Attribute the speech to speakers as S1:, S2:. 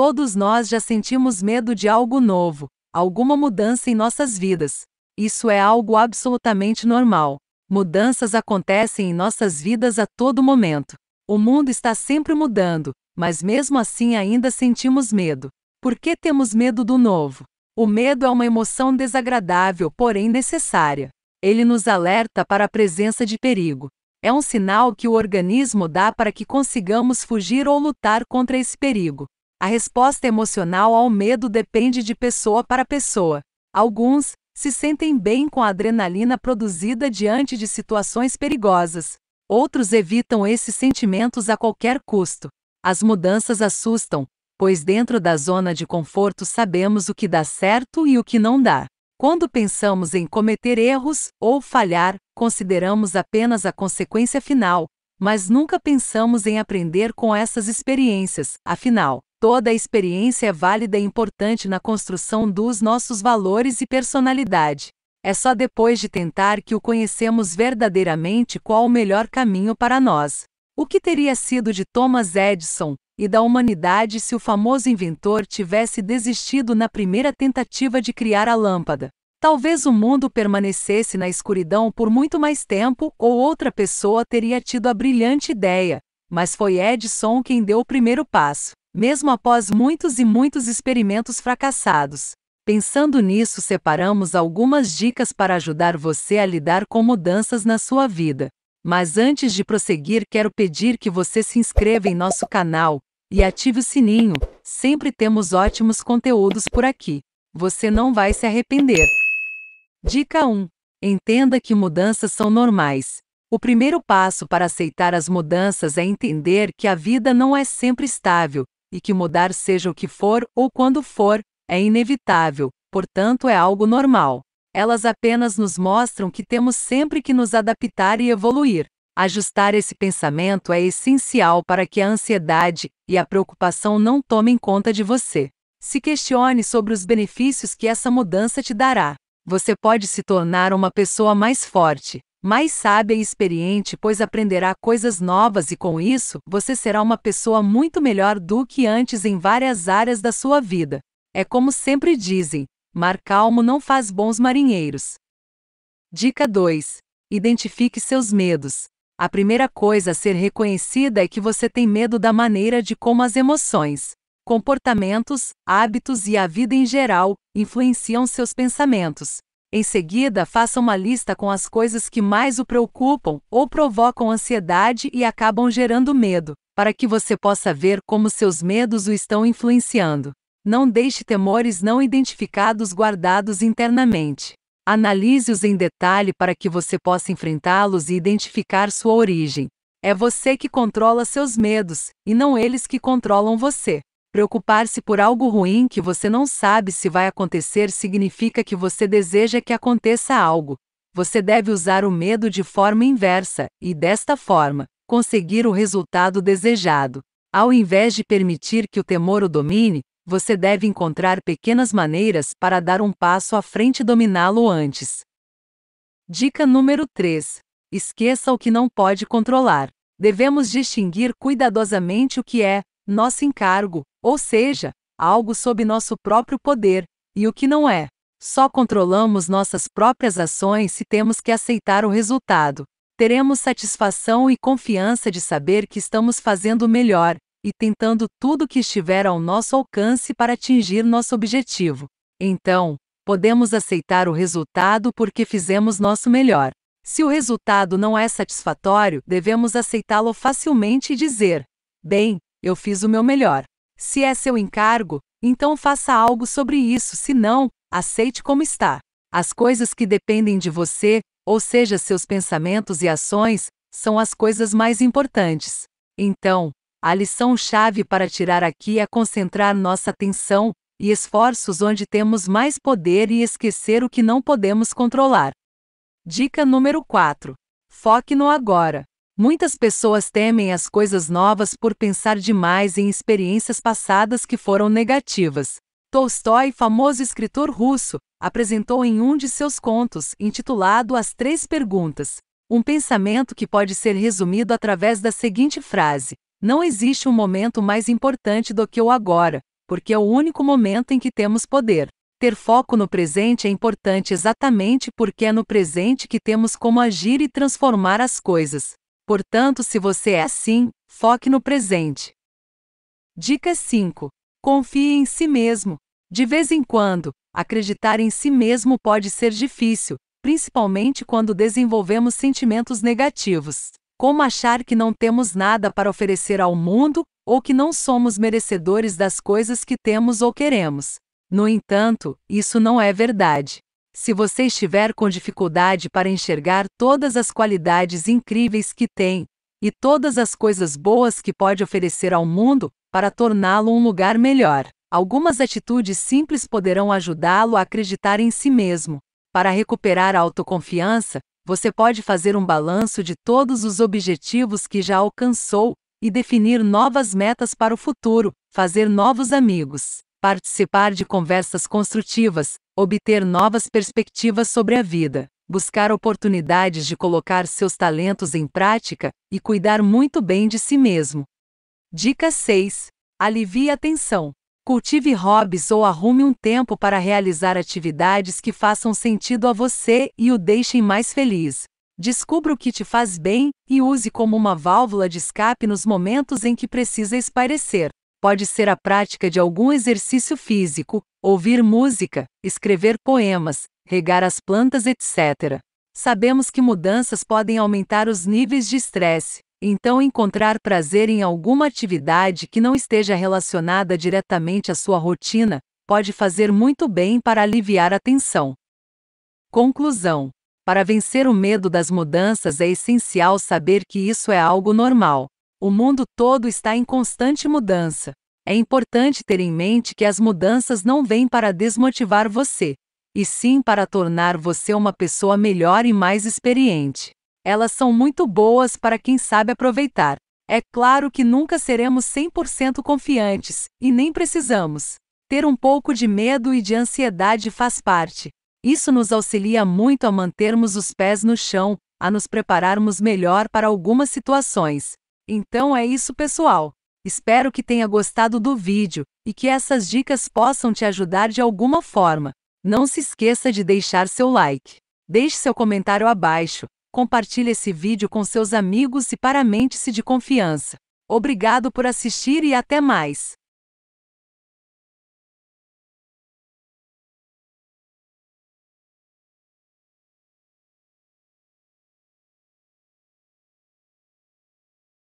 S1: Todos nós já sentimos medo de algo novo, alguma mudança em nossas vidas. Isso é algo absolutamente normal. Mudanças acontecem em nossas vidas a todo momento. O mundo está sempre mudando, mas mesmo assim ainda sentimos medo. Por que temos medo do novo? O medo é uma emoção desagradável, porém necessária. Ele nos alerta para a presença de perigo. É um sinal que o organismo dá para que consigamos fugir ou lutar contra esse perigo. A resposta emocional ao medo depende de pessoa para pessoa. Alguns se sentem bem com a adrenalina produzida diante de situações perigosas. Outros evitam esses sentimentos a qualquer custo. As mudanças assustam, pois dentro da zona de conforto sabemos o que dá certo e o que não dá. Quando pensamos em cometer erros ou falhar, consideramos apenas a consequência final, mas nunca pensamos em aprender com essas experiências, afinal, Toda a experiência é válida e importante na construção dos nossos valores e personalidade. É só depois de tentar que o conhecemos verdadeiramente qual o melhor caminho para nós. O que teria sido de Thomas Edison e da humanidade se o famoso inventor tivesse desistido na primeira tentativa de criar a lâmpada? Talvez o mundo permanecesse na escuridão por muito mais tempo ou outra pessoa teria tido a brilhante ideia, mas foi Edison quem deu o primeiro passo mesmo após muitos e muitos experimentos fracassados. Pensando nisso, separamos algumas dicas para ajudar você a lidar com mudanças na sua vida. Mas antes de prosseguir, quero pedir que você se inscreva em nosso canal e ative o sininho. Sempre temos ótimos conteúdos por aqui. Você não vai se arrepender. Dica 1: Entenda que mudanças são normais. O primeiro passo para aceitar as mudanças é entender que a vida não é sempre estável e que mudar seja o que for ou quando for, é inevitável, portanto é algo normal. Elas apenas nos mostram que temos sempre que nos adaptar e evoluir. Ajustar esse pensamento é essencial para que a ansiedade e a preocupação não tomem conta de você. Se questione sobre os benefícios que essa mudança te dará. Você pode se tornar uma pessoa mais forte, mais sábia e experiente, pois aprenderá coisas novas e com isso, você será uma pessoa muito melhor do que antes em várias áreas da sua vida. É como sempre dizem: mar calmo não faz bons marinheiros. Dica 2: Identifique seus medos. A primeira coisa a ser reconhecida é que você tem medo da maneira de como as emoções, comportamentos, hábitos e a vida em geral influenciam seus pensamentos, em seguida, faça uma lista com as coisas que mais o preocupam ou provocam ansiedade e acabam gerando medo, para que você possa ver como seus medos o estão influenciando. Não deixe temores não identificados guardados internamente. Analise-os em detalhe para que você possa enfrentá-los e identificar sua origem. É você que controla seus medos, e não eles que controlam você. Preocupar-se por algo ruim que você não sabe se vai acontecer significa que você deseja que aconteça algo. Você deve usar o medo de forma inversa, e desta forma, conseguir o resultado desejado. Ao invés de permitir que o temor o domine, você deve encontrar pequenas maneiras para dar um passo à frente e dominá-lo antes. Dica número 3. Esqueça o que não pode controlar. Devemos distinguir cuidadosamente o que é, nosso encargo, ou seja, algo sob nosso próprio poder, e o que não é. Só controlamos nossas próprias ações se temos que aceitar o resultado. Teremos satisfação e confiança de saber que estamos fazendo o melhor e tentando tudo que estiver ao nosso alcance para atingir nosso objetivo. Então, podemos aceitar o resultado porque fizemos nosso melhor. Se o resultado não é satisfatório, devemos aceitá-lo facilmente e dizer: Bem, eu fiz o meu melhor. Se é seu encargo, então faça algo sobre isso, se não, aceite como está. As coisas que dependem de você, ou seja, seus pensamentos e ações, são as coisas mais importantes. Então, a lição-chave para tirar aqui é concentrar nossa atenção e esforços onde temos mais poder e esquecer o que não podemos controlar. Dica número 4. Foque no agora. Muitas pessoas temem as coisas novas por pensar demais em experiências passadas que foram negativas. Tolstói, famoso escritor russo, apresentou em um de seus contos, intitulado As Três Perguntas, um pensamento que pode ser resumido através da seguinte frase: Não existe um momento mais importante do que o agora, porque é o único momento em que temos poder. Ter foco no presente é importante exatamente porque é no presente que temos como agir e transformar as coisas. Portanto, se você é assim, foque no presente. Dica 5. Confie em si mesmo. De vez em quando, acreditar em si mesmo pode ser difícil, principalmente quando desenvolvemos sentimentos negativos, como achar que não temos nada para oferecer ao mundo ou que não somos merecedores das coisas que temos ou queremos. No entanto, isso não é verdade se você estiver com dificuldade para enxergar todas as qualidades incríveis que tem, e todas as coisas boas que pode oferecer ao mundo, para torná-lo um lugar melhor. Algumas atitudes simples poderão ajudá-lo a acreditar em si mesmo. Para recuperar a autoconfiança, você pode fazer um balanço de todos os objetivos que já alcançou e definir novas metas para o futuro, fazer novos amigos, participar de conversas construtivas, obter novas perspectivas sobre a vida, buscar oportunidades de colocar seus talentos em prática e cuidar muito bem de si mesmo. Dica 6. Alivie a tensão. Cultive hobbies ou arrume um tempo para realizar atividades que façam sentido a você e o deixem mais feliz. Descubra o que te faz bem e use como uma válvula de escape nos momentos em que precisa espairecer pode ser a prática de algum exercício físico, ouvir música, escrever poemas, regar as plantas, etc. Sabemos que mudanças podem aumentar os níveis de estresse, então encontrar prazer em alguma atividade que não esteja relacionada diretamente à sua rotina pode fazer muito bem para aliviar a tensão. Conclusão: Para vencer o medo das mudanças é essencial saber que isso é algo normal. O mundo todo está em constante mudança. É importante ter em mente que as mudanças não vêm para desmotivar você, e sim para tornar você uma pessoa melhor e mais experiente. Elas são muito boas para quem sabe aproveitar. É claro que nunca seremos 100% confiantes, e nem precisamos. Ter um pouco de medo e de ansiedade faz parte. Isso nos auxilia muito a mantermos os pés no chão, a nos prepararmos melhor para algumas situações, então é isso, pessoal. Espero que tenha gostado do vídeo e que essas dicas possam te ajudar de alguma forma. Não se esqueça de deixar seu like. Deixe seu comentário abaixo, compartilhe esse vídeo com seus amigos e paramente-se de confiança. Obrigado por assistir e até mais!